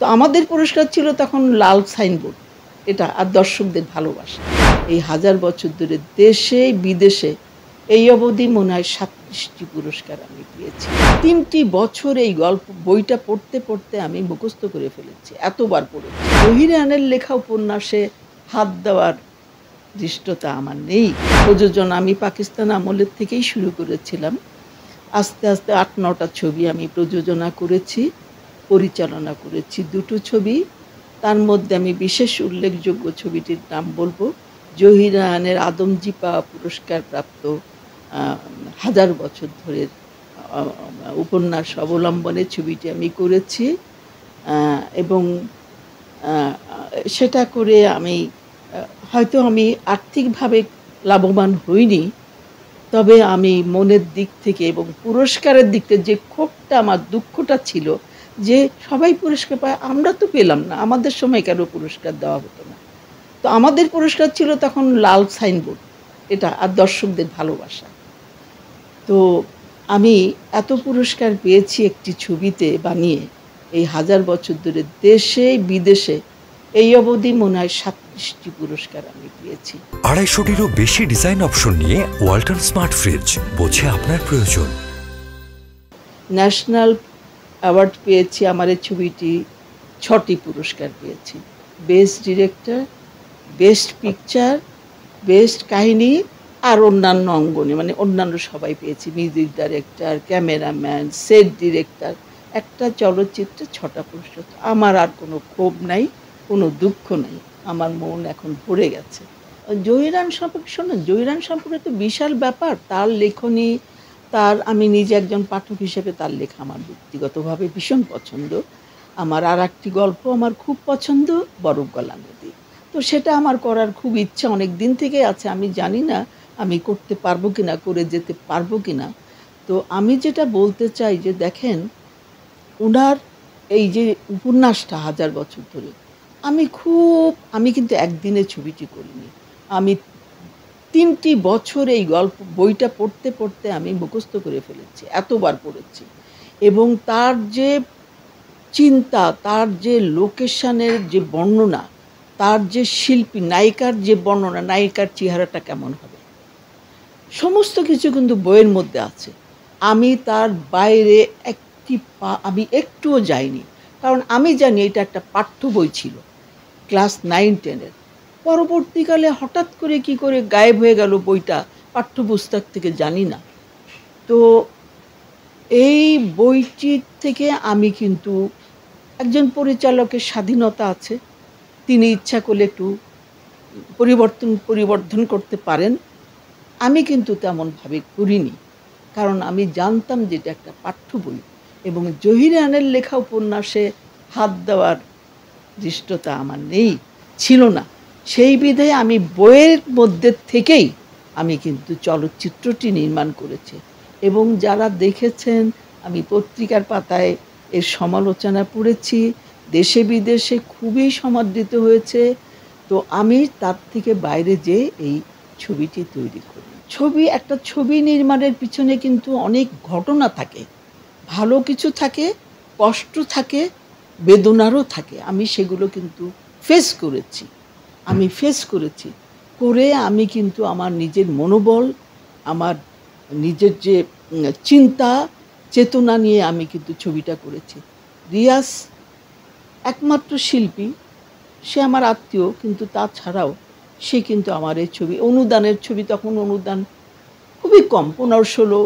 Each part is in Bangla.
তো আমাদের পুরস্কার ছিল তখন লাল সাইনবোর্ড এটা আর দর্শকদের ভালোবাসা এই হাজার বছর ধরে দেশে বিদেশে এই অবধি মনে হয় সাতত্রিশটি পুরস্কার আমি পেয়েছি তিনটি বছর এই গল্প বইটা পড়তে পড়তে আমি মুখস্থ করে ফেলেছি এতবার পড়েছি বহিরানের লেখা উপন্যাসে হাত দেওয়ার দৃষ্টতা আমার নেই প্রযোজন আমি পাকিস্তান আমলের থেকেই শুরু করেছিলাম আস্তে আস্তে আট নটা ছবি আমি প্রযোজনা করেছি পরিচালনা করেছি দুটো ছবি তার মধ্যে আমি বিশেষ উল্লেখযোগ্য ছবিটির নাম বলবো জহির আদমজি আদমজিপা পুরস্কার প্রাপ্ত হাজার বছর ধরে উপন্যাস অবলম্বনে ছবিটি আমি করেছি এবং সেটা করে আমি হয়তো আমি আর্থিকভাবে লাভবান হইনি তবে আমি মনের দিক থেকে এবং পুরস্কারের দিক থেকে যে ক্ষোভটা আমার দুঃখটা ছিল যে সবাই পুরস্কার পায় আমরা তো পেলাম না আমাদের সময় কেন পুরস্কার দেওয়া হতো না তো আমাদের পুরস্কার ছিল তখন লাল সাইনবোর্ড এটা আর দর্শকদের ভালোবাসা তো আমি এত পুরস্কার পেয়েছি একটি ছবিতে বানিয়ে এই হাজার বছর ধরে দেশে বিদেশে এই অবধি মনে হয় সাতত্রিশটি পুরস্কার আমি পেয়েছি আড়াইশোটিরও বেশি ডিজাইন অপশন নিয়ে ওয়াল্টন স্মার্ট ফ্রিজ বোঝে আপনার প্রয়োজন ন্যাশনাল অ্যাওয়ার্ড পেয়েছি আমার এই ছবিটি ছটি পুরস্কার পেয়েছি best director best picture best কাহিনী আর অন্যান্য অঙ্গনে মানে অন্যান্য সবাই পেয়েছি music director cameraman set director একটা চলচ্চিত্রে ছটা পুরস্কার আমার আর কোনো ক্ষোভ নাই কোনো দুঃখ নাই আমার মন এখন ভরে গেছে জহিরান সম্পর্কে শোনো জহিরান সম্পর্কে তো বিশাল ব্যাপার তার লেখনী তার আমি নিজে একজন পাঠক হিসেবে তার লেখা আমার ব্যক্তিগতভাবে ভীষণ পছন্দ আমার আর একটি গল্প আমার খুব পছন্দ বরফ গলা নদী তো সেটা আমার করার খুব ইচ্ছা অনেক দিন থেকে আছে আমি জানি না আমি করতে পারবো কি না করে যেতে পারবো কি না তো আমি যেটা বলতে চাই যে দেখেন ওনার এই যে উপন্যাসটা হাজার বছর ধরে আমি খুব আমি কিন্তু একদিনে ছবিটি করিনি আমি তিনটি বছর এই গল্প বইটা পড়তে পড়তে আমি মুখস্থ করে ফেলেছি এতবার পড়েছি এবং তার যে চিন্তা তার যে লোকেশানের যে বর্ণনা তার যে শিল্পী নায়িকার যে বর্ণনা নায়িকার চেহারাটা কেমন হবে সমস্ত কিছু কিন্তু বইয়ের মধ্যে আছে আমি তার বাইরে একটি পা আমি একটুও যাইনি কারণ আমি জানি এটা একটা পাঠ্য বই ছিল ক্লাস নাইন টেনের পরবর্তীকালে হঠাৎ করে কি করে গায়েব হয়ে গেল বইটা পাঠ্যপুস্তক থেকে জানি না তো এই বইটির থেকে আমি কিন্তু একজন পরিচালকের স্বাধীনতা আছে তিনি ইচ্ছা করলে একটু পরিবর্তন পরিবর্ধন করতে পারেন আমি কিন্তু তেমনভাবে করিনি কারণ আমি জানতাম যে এটা একটা পাঠ্য বই এবং জহিরানের লেখা উপন্যাসে হাত দেওয়ার দৃষ্টতা আমার নেই ছিল না সেই বিধে আমি বইয়ের মধ্যে থেকেই আমি কিন্তু চলচ্চিত্রটি নির্মাণ করেছি এবং যারা দেখেছেন আমি পত্রিকার পাতায় এর সমালোচনা পড়েছি দেশে বিদেশে খুবই সমাদৃত হয়েছে তো আমি তার থেকে বাইরে যে এই ছবিটি তৈরি করি ছবি একটা ছবি নির্মাণের পিছনে কিন্তু অনেক ঘটনা থাকে ভালো কিছু থাকে কষ্ট থাকে বেদনারও থাকে আমি সেগুলো কিন্তু ফেস করেছি আমি ফেস করেছি করে আমি কিন্তু আমার নিজের মনোবল আমার নিজের যে চিন্তা চেতনা নিয়ে আমি কিন্তু ছবিটা করেছি রিয়াস একমাত্র শিল্পী সে আমার আত্মীয় কিন্তু তাছাড়াও সে কিন্তু আমার এই ছবি অনুদানের ছবি তখন অনুদান খুবই কম পনেরো ষোলো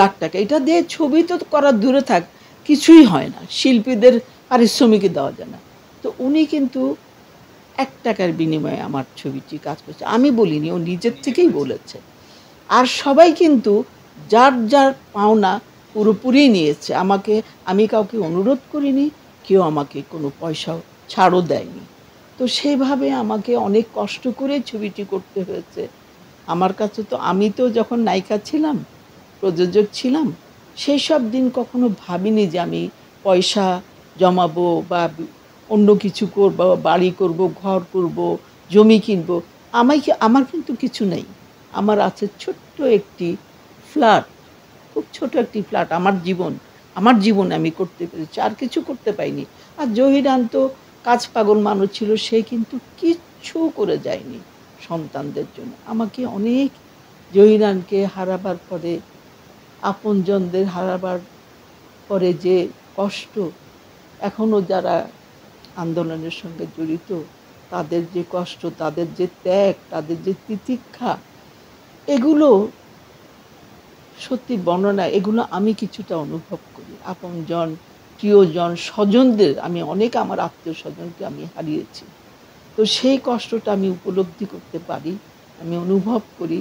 লাখ টাকা এটা দিয়ে ছবি তো করার দূরে থাক কিছুই হয় না শিল্পীদের পারিশ্রমিক দেওয়া যায় না তো উনি কিন্তু এক টাকার বিনিময়ে আমার ছবিটি কাজ করছে আমি বলিনি ও নিজের থেকেই বলেছে আর সবাই কিন্তু যার যার পাওনা পুরোপুরি নিয়েছে আমাকে আমি কাউকে অনুরোধ করিনি কেউ আমাকে কোনো পয়সাও ছাড়ও দেয়নি তো সেইভাবে আমাকে অনেক কষ্ট করে ছবিটি করতে হয়েছে আমার কাছে তো আমি তো যখন নায়িকা ছিলাম প্রযোজক ছিলাম সেই সব দিন কখনো ভাবিনি যে আমি পয়সা জমাবো বা অন্য কিছু করব বাড়ি করব ঘর করব জমি কিনব আমায় কি আমার কিন্তু কিছু নেই আমার আছে ছোট্ট একটি ফ্ল্যাট খুব ছোট একটি ফ্ল্যাট আমার জীবন আমার জীবন আমি করতে পেরেছি আর কিছু করতে পাইনি আর জহিরান তো কাজ পাগল মানুষ ছিল সে কিন্তু কিচ্ছু করে যায়নি সন্তানদের জন্য আমাকে অনেক জহিরানকে হারাবার পরে আপনজনদের হারাবার পরে যে কষ্ট এখনও যারা আন্দোলনের সঙ্গে জড়িত তাদের যে কষ্ট তাদের যে ত্যাগ তাদের যে তিতিক্ষা এগুলো সত্যি বর্ণনা এগুলো আমি কিছুটা অনুভব করি আপনজন প্রিয়জন স্বজনদের আমি অনেক আমার আত্মীয় স্বজনকে আমি হারিয়েছি তো সেই কষ্টটা আমি উপলব্ধি করতে পারি আমি অনুভব করি